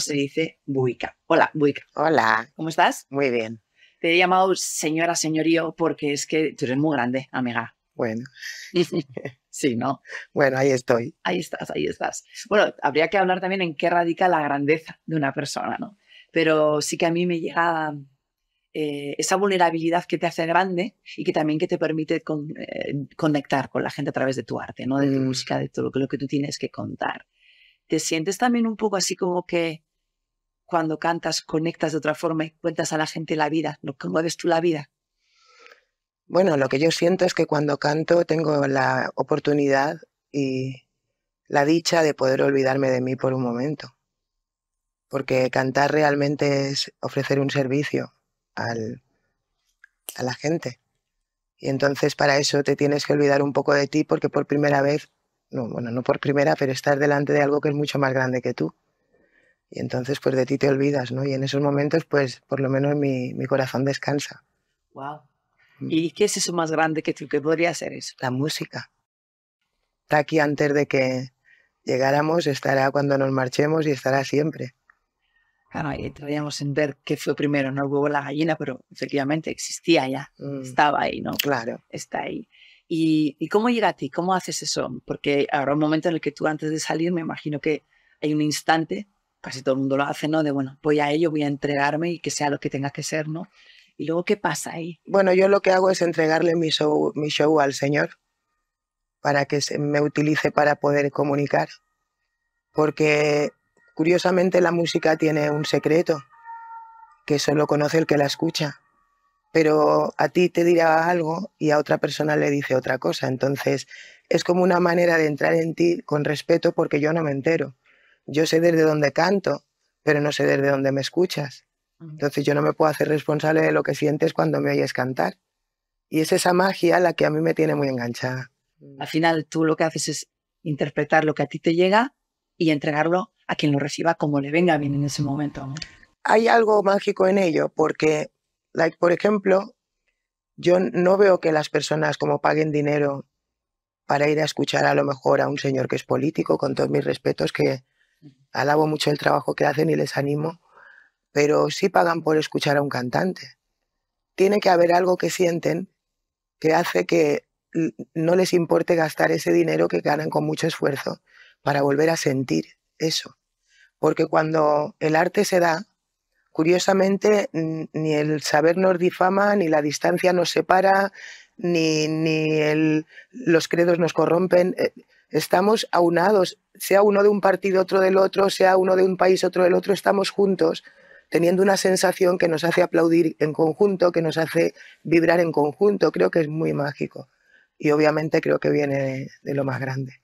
se dice Buica. Hola, Buica. Hola. ¿Cómo estás? Muy bien. Te he llamado señora, señorío, porque es que tú eres muy grande, amiga. Bueno. sí, ¿no? Bueno, ahí estoy. Ahí estás, ahí estás. Bueno, habría que hablar también en qué radica la grandeza de una persona, ¿no? Pero sí que a mí me llega eh, esa vulnerabilidad que te hace grande y que también que te permite eh, conectar con la gente a través de tu arte, ¿no? De tu mm. música, de todo lo que tú tienes que contar te sientes también un poco así como que cuando cantas conectas de otra forma y cuentas a la gente la vida, cómo ves tú la vida. Bueno, lo que yo siento es que cuando canto tengo la oportunidad y la dicha de poder olvidarme de mí por un momento. Porque cantar realmente es ofrecer un servicio a la gente. Y entonces para eso te tienes que olvidar un poco de ti porque por primera vez no, bueno, no por primera, pero estar delante de algo que es mucho más grande que tú. Y entonces, pues de ti te olvidas, ¿no? Y en esos momentos, pues por lo menos mi, mi corazón descansa. ¡Wow! Mm. ¿Y qué es eso más grande que tú? ¿Qué podría ser eso? La música. Está aquí antes de que llegáramos, estará cuando nos marchemos y estará siempre. Claro, ahí traíamos en ver qué fue primero, no el huevo la gallina, pero efectivamente existía ya, mm. estaba ahí, ¿no? Claro. Está ahí. ¿Y, cómo llega a ti? ¿Cómo haces eso? Porque habrá un momento en el que tú antes de salir, me imagino que hay un instante, casi todo el mundo lo hace, ¿no? De bueno, voy a ello, voy a entregarme y que sea lo que tenga que ser, ¿no? ¿Y luego qué pasa ahí? Bueno, yo lo que hago es entregarle mi show, mi show al Señor para que se me utilice para poder comunicar. Porque curiosamente la música tiene un secreto que solo conoce el que la escucha pero a ti te dirá algo y a otra persona le dice otra cosa. Entonces, es como una manera de entrar en ti con respeto porque yo no me entero. Yo sé desde dónde canto, pero no sé desde dónde me escuchas. Entonces, yo no me puedo hacer responsable de lo que sientes cuando me oyes cantar. Y es esa magia la que a mí me tiene muy enganchada. Al final, tú lo que haces es interpretar lo que a ti te llega y entregarlo a quien lo reciba como le venga bien en ese momento. Hay algo mágico en ello, porque por ejemplo, yo no veo que las personas como paguen dinero para ir a escuchar a lo mejor a un señor que es político, con todos mis respetos, que alabo mucho el trabajo que hacen y les animo, pero sí pagan por escuchar a un cantante. Tiene que haber algo que sienten que hace que no les importe gastar ese dinero que ganan con mucho esfuerzo para volver a sentir eso. Porque cuando el arte se da, Curiosamente, ni el saber nos difama, ni la distancia nos separa, ni, ni los credos nos corrompen. Eh, estamos aunados, sea uno de un partido, otro del otro, sea uno de un país, otro del otro, estamos juntos, teniendo una sensación que nos hace aplaudir en conjunto, que nos hace vibrar en conjunto. Creo que es muy mágico. Y obviamente creo que viene de, lo más grande.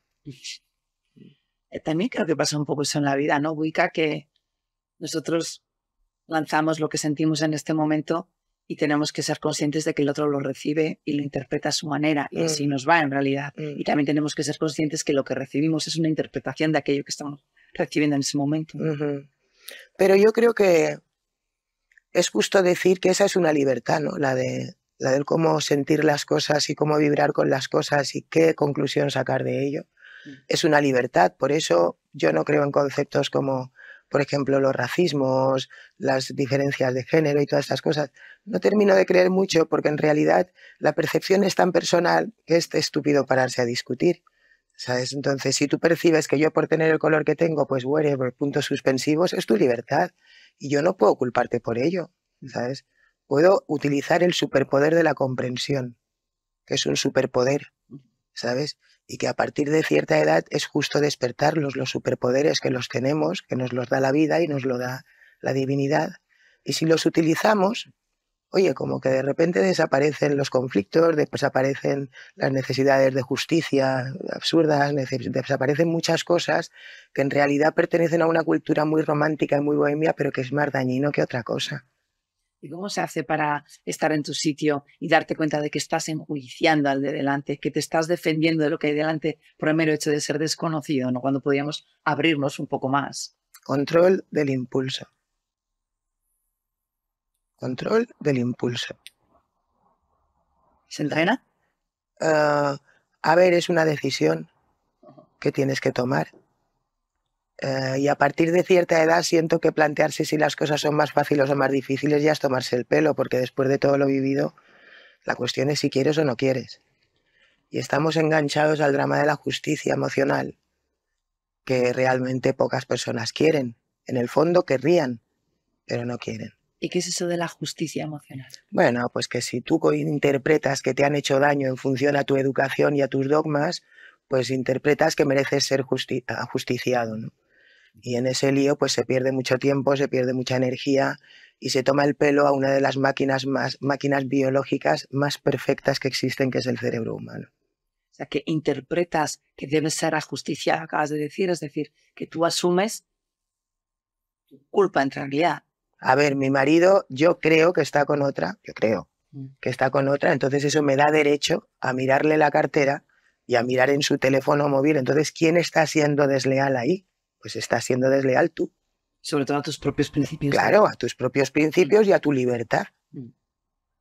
Eh, también creo que pasa un poco eso en la vida, ¿no? Buica, que nosotros lanzamos lo que sentimos en este momento y tenemos que ser conscientes de que el otro lo recibe y lo interpreta a su manera y así mm. nos va en realidad. Mm. Y también tenemos que ser conscientes que lo que recibimos es una interpretación de aquello que estamos recibiendo en ese momento. Pero yo creo que es justo decir que esa es una libertad, ¿no? La de la del cómo sentir las cosas y cómo vibrar con las cosas y qué conclusión sacar de ello. Mm. Es una libertad, por eso yo no creo en conceptos como por ejemplo, los racismos, las diferencias de género y todas estas cosas. No termino de creer mucho porque en realidad la percepción es tan personal que es estúpido pararse a discutir. ¿Sabes? Entonces, si tú percibes que yo por tener el color que tengo, pues whatever, puntos suspensivos, es tu libertad. Y yo no puedo culparte por ello, ¿sabes? Puedo utilizar el superpoder de la comprensión, que es un superpoder. ¿sabes? Y que a partir de cierta edad es justo despertarlos los superpoderes que los tenemos, que nos los da la vida y nos lo da la divinidad. Y si los utilizamos, oye, como que de repente desaparecen los conflictos, desaparecen las necesidades de justicia absurdas, desaparecen muchas cosas que en realidad pertenecen a una cultura muy romántica y muy bohemia, pero que es más dañino que otra cosa. ¿Y cómo se hace para estar en tu sitio y darte cuenta de que estás enjuiciando al de delante, que te estás defendiendo de lo que hay delante por el mero hecho de ser desconocido, ¿no? cuando podíamos abrirnos un poco más? Control del impulso. Control del impulso. ¿Se entrena? Ah, a ver, es una decisión que tienes que tomar eh, y a partir de cierta edad siento que plantearse si las cosas son más fáciles o más difíciles ya es tomarse el pelo, porque después de todo lo vivido, la cuestión es si quieres o no quieres. Y estamos enganchados al drama de la justicia emocional, que realmente pocas personas quieren. En el fondo querrían, pero no quieren. ¿Y qué es eso de la justicia emocional? Bueno, pues que si tú interpretas que te han hecho daño en función a tu educación y a tus dogmas, pues interpretas que mereces ser justiciado, ajusticiado, ¿no? Y en ese lío pues se pierde mucho tiempo, se pierde mucha energía y se toma el pelo a una de las máquinas más máquinas biológicas más perfectas que existen, que es el cerebro humano. O sea, que interpretas que debe ser a justicia, acabas de decir, es decir, que tú asumes tu culpa en realidad. A ver, mi marido, yo creo que está con otra, yo creo mm. que está con otra, entonces eso me da derecho a mirarle la cartera y a mirar en su teléfono móvil. Entonces, ¿quién está siendo desleal ahí? pues estás siendo desleal tú. Sobre todo a tus propios principios. Claro, a tus propios principios y a tu libertad. Mm.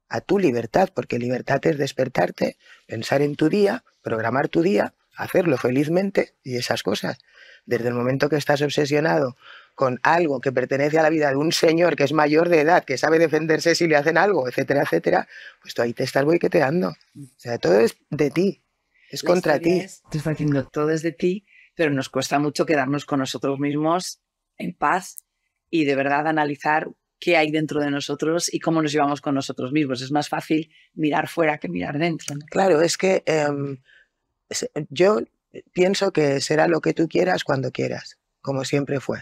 A tu libertad, porque libertad es despertarte, pensar en tu día, programar tu día, hacerlo felizmente y esas cosas. Desde el momento que estás obsesionado con algo que pertenece a la vida de un señor que es mayor de edad, que sabe defenderse si le hacen algo, etcétera, etcétera, pues tú ahí te estás boicoteando. Mm. O sea, todo es de ti, es contra ti. todo es de ti pero nos cuesta mucho quedarnos con nosotros mismos en paz y de verdad analizar qué hay dentro de nosotros y cómo nos llevamos con nosotros mismos. Es más fácil mirar fuera que mirar dentro. Claro, es que em, yo pienso que será lo que tú quieras cuando quieras, como siempre fue.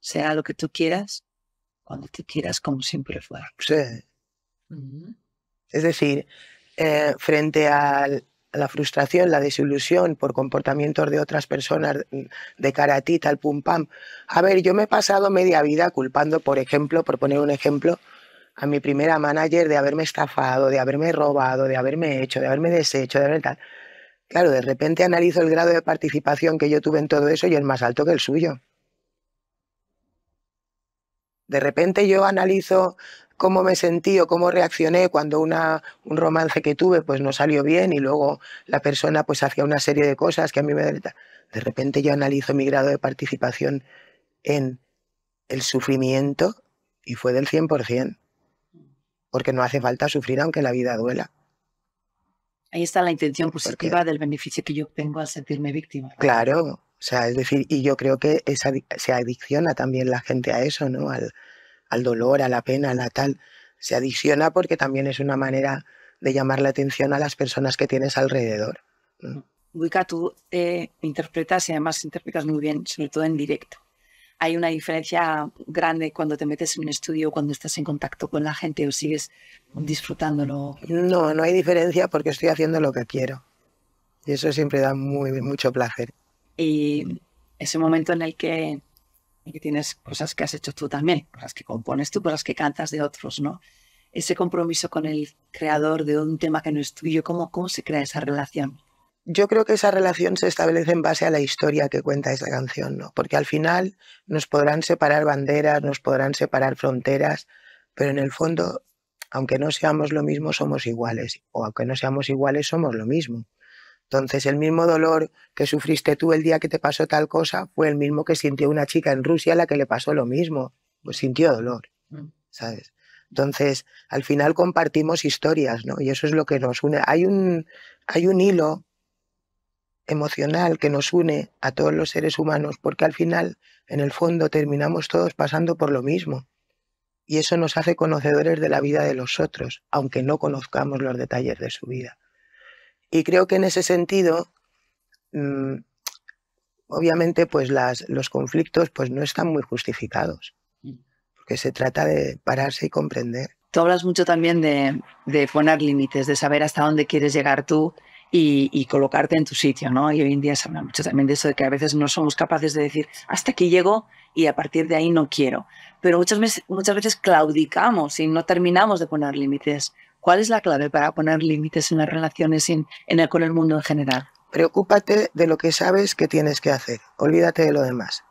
Sea lo que tú quieras cuando tú quieras, como siempre fue. Sí. Es decir, eh, frente al la frustración, la desilusión por comportamientos de otras personas mm, de cara a ti, tal pum pam. A ver, yo me he pasado media vida culpando, por ejemplo, por poner un ejemplo, a mi primera manager de haberme estafado, de haberme robado, de haberme hecho, de haberme deshecho, de haberme tal. Claro, de repente analizo el grado de participación que yo tuve en todo eso y es más alto que el suyo. De repente yo analizo cómo me sentí o cómo reaccioné cuando una, un romance que tuve pues no salió bien y luego la persona pues hacía una serie de cosas que a mí me... De repente yo analizo mi grado de participación en el sufrimiento y fue del 100%, porque no hace falta sufrir aunque la vida duela. Ahí está la intención positiva del beneficio que yo tengo al sentirme víctima. Claro, sea, es decir, y yo creo que se adicciona también la gente a eso, ¿no? Al, dolor, a la pena, a la tal. Se adicciona porque también es una manera de llamar la atención a las personas que tienes alrededor. ¿no? tú eh, interpretas y además interpretas muy bien, sobre todo en directo. Hay una diferencia grande cuando te metes en un estudio, cuando estás en contacto con la gente o sigues disfrutándolo. No, no hay diferencia porque estoy haciendo lo que quiero. Y eso siempre da muy, mucho placer. Y ese momento en el que, tienes cosas que has hecho tú también, cosas que compones tú, cosas que cantas de otros, ¿no? Ese compromiso con el creador de un tema que no es tuyo, ¿cómo, cómo se crea esa relación? yo creo que esa relación se establece en base a la historia que cuenta esa canción, ¿no? Porque al final nos podrán separar banderas, nos podrán separar fronteras, pero en el fondo, aunque no seamos lo mismo, somos iguales. O aunque no seamos iguales, somos lo mismo. Entonces, el mismo dolor que sufriste tú el día que te pasó tal cosa fue el mismo que sintió una chica en Rusia a la que le pasó lo mismo. Pues sintió dolor, mm. ¿sabes? Entonces, al final compartimos historias, ¿no? Y eso es lo que nos une. Hay un, hay un hilo emocional que nos une a todos los seres humanos, porque al final, en el fondo, terminamos todos pasando por lo mismo. Y eso nos hace conocedores de la vida de los otros, aunque no conozcamos los detalles de su vida. Y creo que en ese sentido, mm, obviamente, pues los conflictos pues no están muy justificados, mm. porque se trata de pararse y comprender. Tú hablas mucho también de, poner límites, de saber hasta dónde quieres llegar tú y, y, colocarte en tu sitio, ¿no? Y hoy en día se habla mucho también de eso, de que a veces no somos capaces de decir, hasta aquí llego y a partir de ahí no quiero. Pero muchas veces, muchas veces claudicamos y no terminamos de poner límites. ¿Cuál es la clave para poner límites en las relaciones en, en el, con el mundo en general? Preocúpate de lo que sabes que tienes que hacer. Olvídate de lo demás.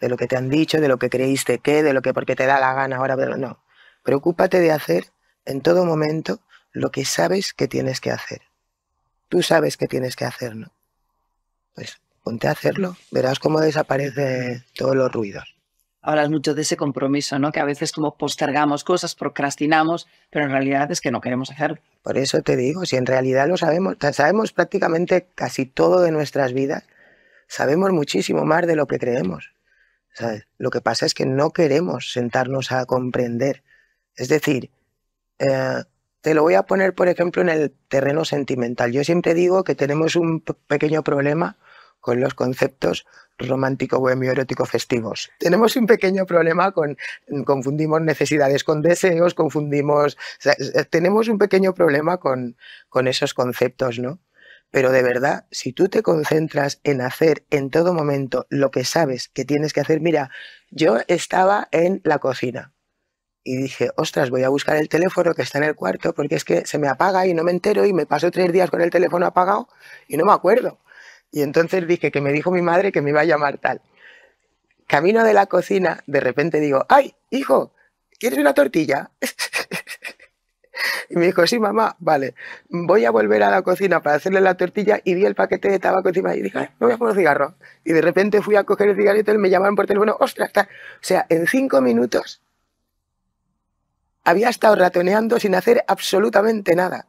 De lo que te han dicho, de lo que creíste que, de lo que porque te da la gana ahora, pero no. Preocúpate de hacer en todo momento lo que sabes que tienes que hacer. Tú sabes que tienes que hacer, ¿no? Pues ponte a hacerlo, verás cómo desaparecen todos los ruidos hablas mucho de ese compromiso, ¿no? Que a veces como postergamos cosas, procrastinamos, pero en realidad es que no queremos hacerlo. Por eso te digo, si en realidad lo sabemos, sabemos prácticamente casi todo de nuestras vidas, sabemos muchísimo más de lo que creemos. Lo que pasa es que no queremos sentarnos a comprender. Es decir, eh, te lo voy a poner, por ejemplo, en el terreno sentimental. Yo siempre digo que tenemos un pequeño problema con los conceptos romántico, bohemio, erótico, festivos. Tenemos un pequeño problema con confundimos necesidades con deseos, confundimos, tenemos un pequeño problema con, con esos conceptos, ¿no? Pero de verdad, si tú te concentras en hacer en todo momento lo que sabes que tienes que hacer, mira, yo estaba en la cocina y dije, ostras, voy a buscar el teléfono que está en el cuarto porque es que se me apaga y no me entero y me paso tres días con el teléfono apagado y no me acuerdo. Y entonces dije que me dijo mi madre que me iba a llamar tal. Camino de la cocina, de repente digo, ay, hijo, ¿quieres una tortilla? Y me dijo, sí, mamá, vale, voy a volver a la cocina para hacerle la tortilla y vi el paquete de tabaco encima y dije, no me voy a poner cigarro. Y de repente fui a coger el cigarrito y me llamaron por teléfono, ostras, está. O sea, en cinco minutos había estado ratoneando sin hacer absolutamente nada.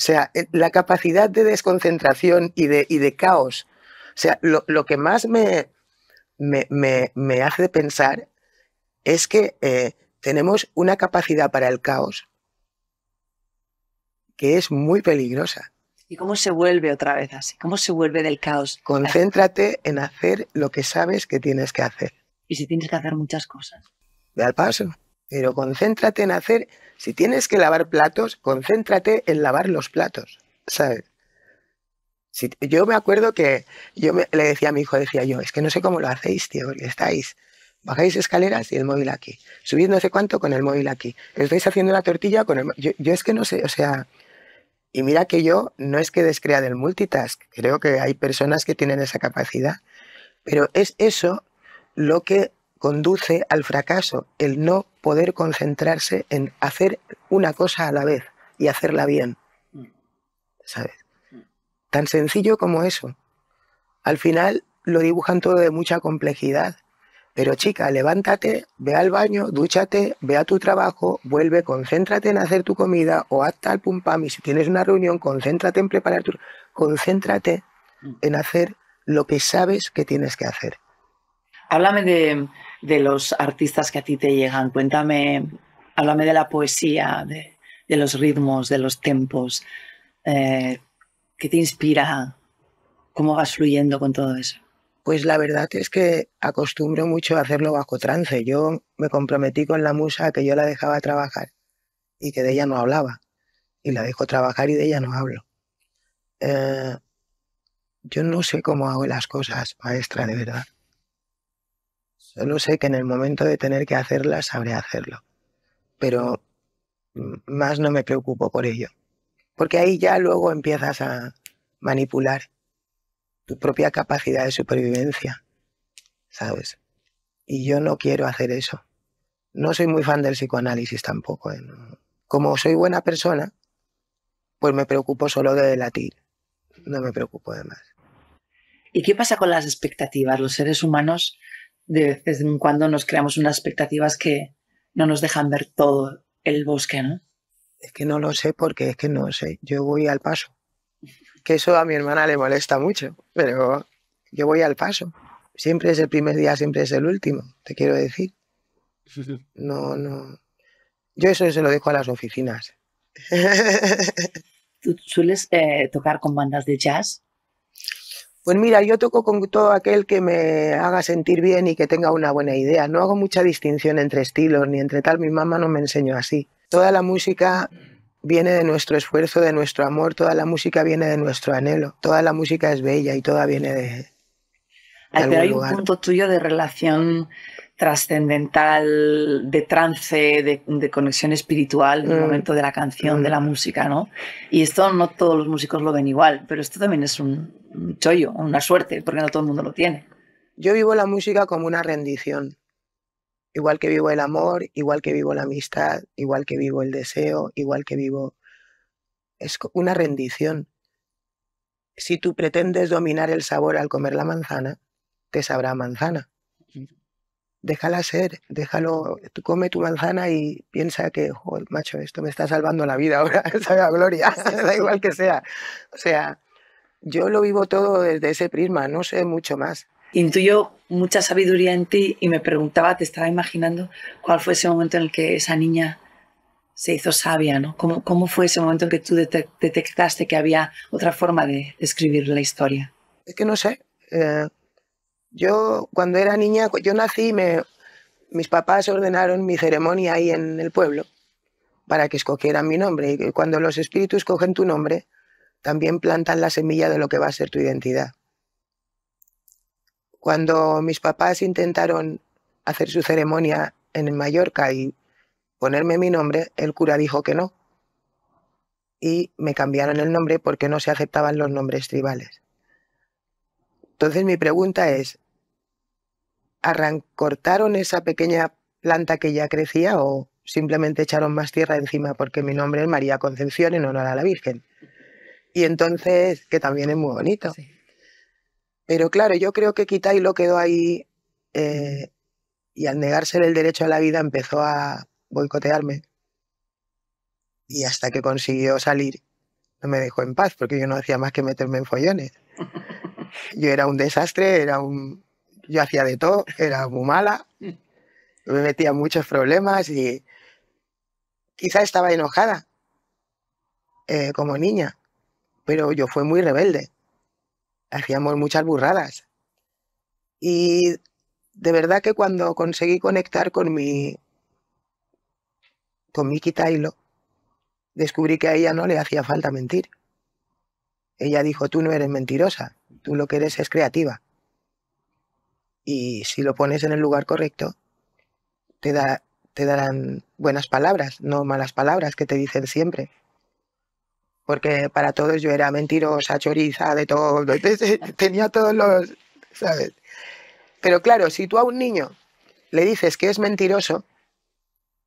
O sea, eh, la capacidad de desconcentración y de, caos. O sea, lo, que más me, hace pensar es que eh, tenemos una capacidad para el caos que es muy peligrosa. ¿Y cómo se vuelve otra vez así? ¿Cómo se vuelve del caos? Concéntrate en hacer lo que sabes que tienes que hacer. Y si tienes que hacer muchas cosas. de al paso pero concéntrate en hacer, si tienes que lavar platos, concéntrate en lavar los platos, ¿sabes? Si, yo me acuerdo que yo le decía a mi hijo, decía yo, es que no sé cómo lo hacéis, tío, porque estáis, bajáis escaleras y el móvil aquí, subid no sé cuánto con el móvil aquí, estáis haciendo la tortilla con el yo, yo es que no sé, o sea, y mira que yo no es que descrea del multitask, creo que hay personas que tienen esa capacidad, pero es eso lo que conduce al fracaso, el no poder concentrarse en hacer una cosa a la vez y hacerla bien. ¿Sabes? Tan sencillo como eso. Al final lo dibujan todo de mucha complejidad. Pero chica, levántate, ve al baño, dúchate, ve a tu trabajo, vuelve, concéntrate en hacer tu comida o acta al pum si tienes una reunión, concéntrate en preparar tu. Concéntrate mm. en hacer lo que sabes que tienes que hacer. Háblame de, de los artistas que a ti te llegan. Cuéntame, háblame de la poesía, de, los ritmos, de los tempos. Eh, ¿Qué te inspira? ¿Cómo vas fluyendo con todo eso? Pues la verdad es que acostumbro mucho a hacerlo bajo trance. Yo me comprometí con la musa que yo la dejaba trabajar y que de ella no hablaba. Y la dejo trabajar y de ella no hablo. Eh, yo no sé cómo hago las cosas, maestra, de verdad. Solo sé que en el momento de tener que hacerla sabré hacerlo. Pero más no me preocupo por ello. Porque ahí ya luego empiezas a manipular tu propia capacidad de supervivencia. ¿Sabes? Y yo no quiero hacer eso. No soy muy fan del psicoanálisis tampoco. ¿eh? Como soy buena persona, pues me preocupo solo de latir No me preocupo de más. ¿Y qué pasa con las expectativas? Los seres humanos de vez en cuando nos creamos unas expectativas que no nos dejan ver todo el bosque, ¿no? Es que no lo sé porque es que no sé. Yo voy al paso. Que eso a mi hermana le molesta mucho, pero yo voy al paso. Siempre es el primer día, siempre es el último, te quiero decir. No, no. Yo eso se lo dejo a las oficinas. ¿Tú sueles eh, tocar con bandas de jazz? Pues mira, yo toco con todo aquel que me haga sentir bien y que tenga una buena idea. No hago mucha distinción entre estilos ni entre tal. Mi mamá no me enseñó así. Toda la música viene de nuestro esfuerzo, de nuestro amor. Toda la música viene de nuestro anhelo. Toda la música es bella y toda viene de, pero hay un punto tuyo de relación trascendental, de trance, de, conexión espiritual en el mm. momento de la canción, de mm. la música, ¿no? Y esto no todos los músicos lo ven igual, pero esto también es un chollo, una suerte, porque no todo el mundo lo tiene. Yo vivo la música como una rendición, igual que vivo el amor, igual que vivo la amistad, igual que vivo el deseo, igual que vivo... Es una rendición. Si tú pretendes dominar el sabor al comer la manzana, te sabrá manzana déjala ser, déjalo, tú come tu manzana y piensa que, joder, macho, esto me está salvando la vida ahora, esa gloria, da igual que sea. O sea, yo lo vivo todo desde ese prisma, no sé mucho más. Intuyo mucha sabiduría en ti y me preguntaba, te estaba imaginando cuál fue ese momento en el que esa niña se hizo sabia, ¿no? ¿Cómo, cómo fue ese momento en que tú detectaste que había otra forma de escribir la historia? Es que no sé, eh, yo cuando era niña, yo nací, me, mis papás ordenaron mi ceremonia ahí en el pueblo para que escogieran mi nombre. Y cuando los espíritus cogen tu nombre, también plantan la semilla de lo que va a ser tu identidad. Cuando mis papás intentaron hacer su ceremonia en Mallorca y ponerme mi nombre, el cura dijo que no. Y me cambiaron el nombre porque no se aceptaban los nombres tribales. Entonces mi pregunta es, ¿arrancortaron esa pequeña planta que ya crecía o simplemente echaron más tierra encima porque mi nombre es María Concepción en honor a la Virgen? Y entonces, que también es muy bonito. Pero claro, yo creo que quitáis lo quedó ahí eh, y al negarse el derecho a la vida empezó a boicotearme. Y hasta que consiguió salir, no me dejó en paz porque yo no hacía más que meterme en follones. Yo era un desastre, era un... yo hacía de todo, era muy mala, me metía muchos problemas y quizás estaba enojada eh, como niña, pero yo fui muy rebelde. Hacíamos muchas burradas. Y de verdad que cuando conseguí conectar con mi con Miki Taylor descubrí que a ella no le hacía falta mentir. Ella dijo, tú no eres mentirosa. Tú lo que eres es creativa. Y si lo pones en el lugar correcto, te, da, te darán buenas palabras, no malas palabras que te dicen siempre. Porque para todos yo era mentirosa, choriza, de todo. Tenía todos los. ¿Sabes? Pero claro, si tú a un niño le dices que es mentiroso,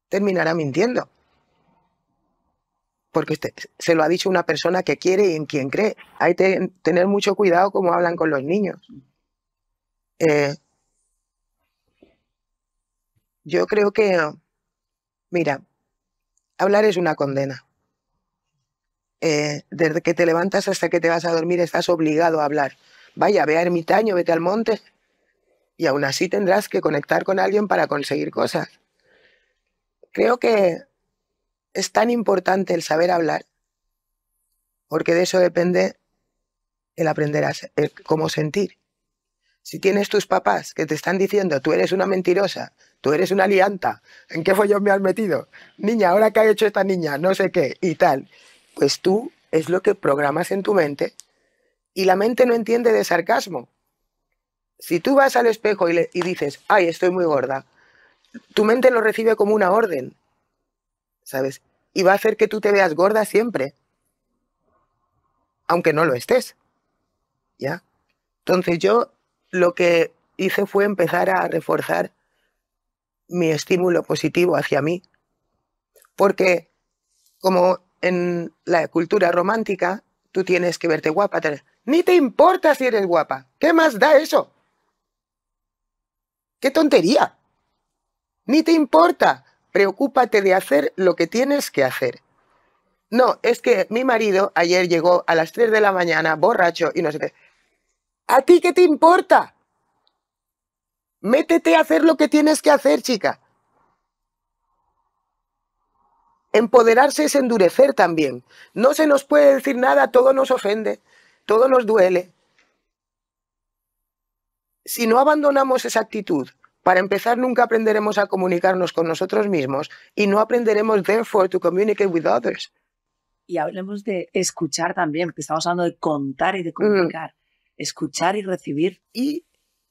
terminará mintiendo porque se lo ha dicho una persona que quiere y en quien cree. Hay que tener mucho cuidado cómo hablan con los niños. Eh, yo creo que, mira, hablar es una condena. Eh, desde que te levantas hasta que te vas a dormir estás obligado a hablar. Vaya, ve a ermitaño, vete al monte y aún así tendrás que conectar con alguien para conseguir cosas. Creo que es tan importante el saber hablar, porque de eso depende el aprender a cómo sentir. Si tienes tus papás que te están diciendo, tú eres una mentirosa, tú eres una lianta, ¿en qué follón me has metido? Niña, ¿ahora qué ha hecho esta niña? No sé qué, y tal. Pues tú es lo que programas en tu mente y la mente no entiende de sarcasmo. Si tú vas al espejo y, y dices, ay, estoy muy gorda, tu mente lo recibe como una orden ¿sabes? Y va a hacer que tú te veas gorda siempre, aunque no lo estés, ¿ya? Entonces yo lo que hice fue empezar a reforzar mi estímulo positivo hacia mí, porque como en la cultura romántica, tú tienes que verte guapa, ni te importa si eres guapa, ¿qué más da eso? ¡Qué tontería! Ni te importa preocúpate de hacer lo que tienes que hacer. No, es que mi marido ayer llegó a las 3 de la mañana borracho y no sé qué. ¿A ti qué te importa? Métete a hacer lo que tienes que hacer, chica. Empoderarse es endurecer también. No se nos puede decir nada, todo nos ofende, todo nos duele. Si no abandonamos esa actitud para empezar, nunca aprenderemos a comunicarnos con nosotros mismos y no aprenderemos, therefore, to communicate with others. Y hablemos de escuchar también, porque estamos hablando de contar y de mm. comunicar. Escuchar y recibir. Y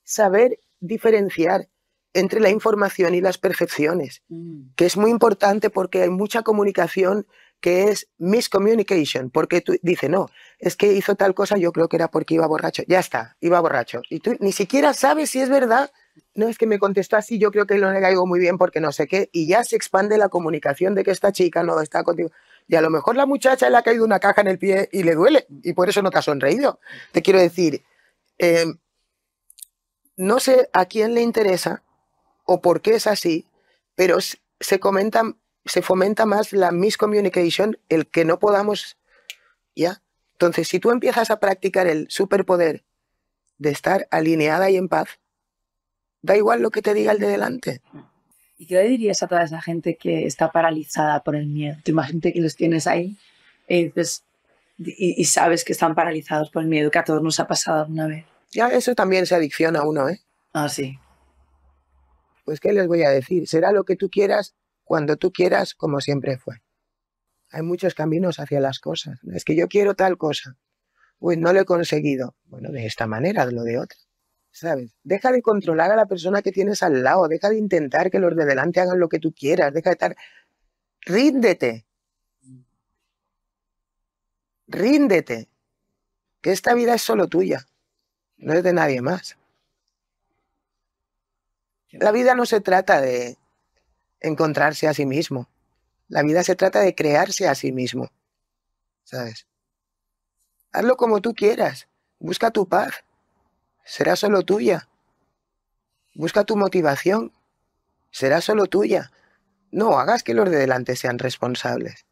saber diferenciar entre la información y las percepciones, mm. que es muy importante porque hay mucha comunicación que es miscommunication, porque tú dices, no, es que hizo tal cosa, yo creo que era porque iba borracho, ya está, iba borracho. Y tú ni siquiera sabes si es verdad no es que me contestó así, yo creo que lo le caigo muy bien porque no sé qué, y ya se expande la comunicación de que esta chica no está contigo. Y a lo mejor la muchacha le ha caído una caja en el pie y le duele, y por eso no te ha sonreído. Te quiero decir, em, no sé a quién le interesa o por qué es así, pero se comenta, se fomenta más la miscommunication, el que no podamos, ¿ya? Entonces, si tú empiezas a practicar el superpoder de estar alineada y en paz, Da igual lo que te diga el de delante. ¿Y qué le dirías a toda esa gente que está paralizada por el miedo? imagínate que los tienes ahí y, sabes que están paralizados por el miedo, que a todos nos ha pasado alguna vez. Ya, eso también se adicciona a uno, ¿eh? Ah, sí. Pues, ¿qué les voy a decir? Será lo que tú quieras, cuando tú quieras, como siempre fue. Hay muchos caminos hacia las cosas. Es que yo quiero tal cosa. Uy, pues no lo he conseguido. Bueno, de esta manera, de lo de otra. ¿sabes? Deja de controlar a la persona que tienes al lado, deja de intentar que los de delante hagan lo que tú quieras, deja de estar... Ríndete. Ríndete. Que esta vida es solo tuya, no es de nadie más. La vida no se trata de encontrarse a sí mismo. La vida se trata de crearse a sí mismo. ¿Sabes? Hazlo como tú quieras. Busca tu paz será solo tuya. Busca tu motivación, será solo tuya. No hagas que los de delante sean responsables.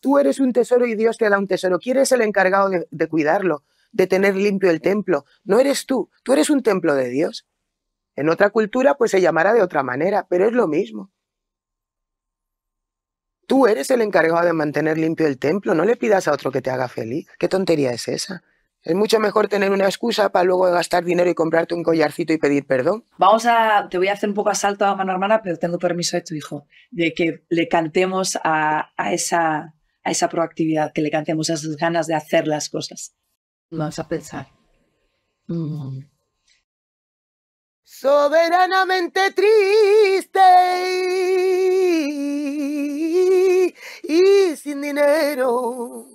Tú eres un tesoro y Dios te da un tesoro. ¿Quién el encargado de, de cuidarlo, de tener limpio el templo? No eres tú, tú eres un templo de Dios. En otra cultura pues se llamará de otra manera, pero es lo mismo. Tú eres el encargado de mantener limpio el templo, no le pidas a otro que te haga feliz. ¿Qué tontería es esa? Es mucho mejor tener una excusa para luego gastar dinero y comprarte un collarcito y pedir perdón. Vamos a, te voy a hacer un poco asalto a mano hermana, pero tengo permiso de tu hijo, de que le cantemos a, esa, a esa proactividad, que le cantemos a esas ganas de hacer las cosas. Vamos a pensar. Mm. Soberanamente triste y sin dinero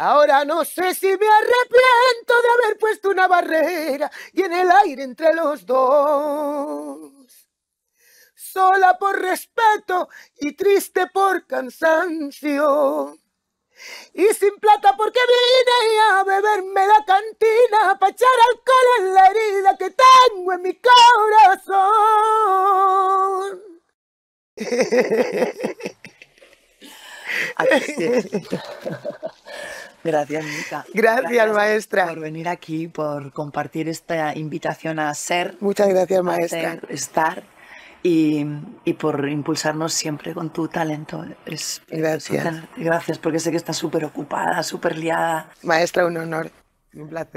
Ahora no sé si me arrepiento de haber puesto una barrera y en el aire entre los dos. Sola por respeto y triste por cansancio. Y sin plata porque vine a beberme la cantina para echar alcohol en la herida que tengo en mi corazón. Gracias, Mica. Gracias, maestra. Por venir aquí, por compartir esta invitación a ser. Muchas gracias, maestra. estar y, por impulsarnos siempre con tu talento. Es, gracias. gracias, porque sé que estás súper ocupada, súper liada. Maestra, un honor, un placer.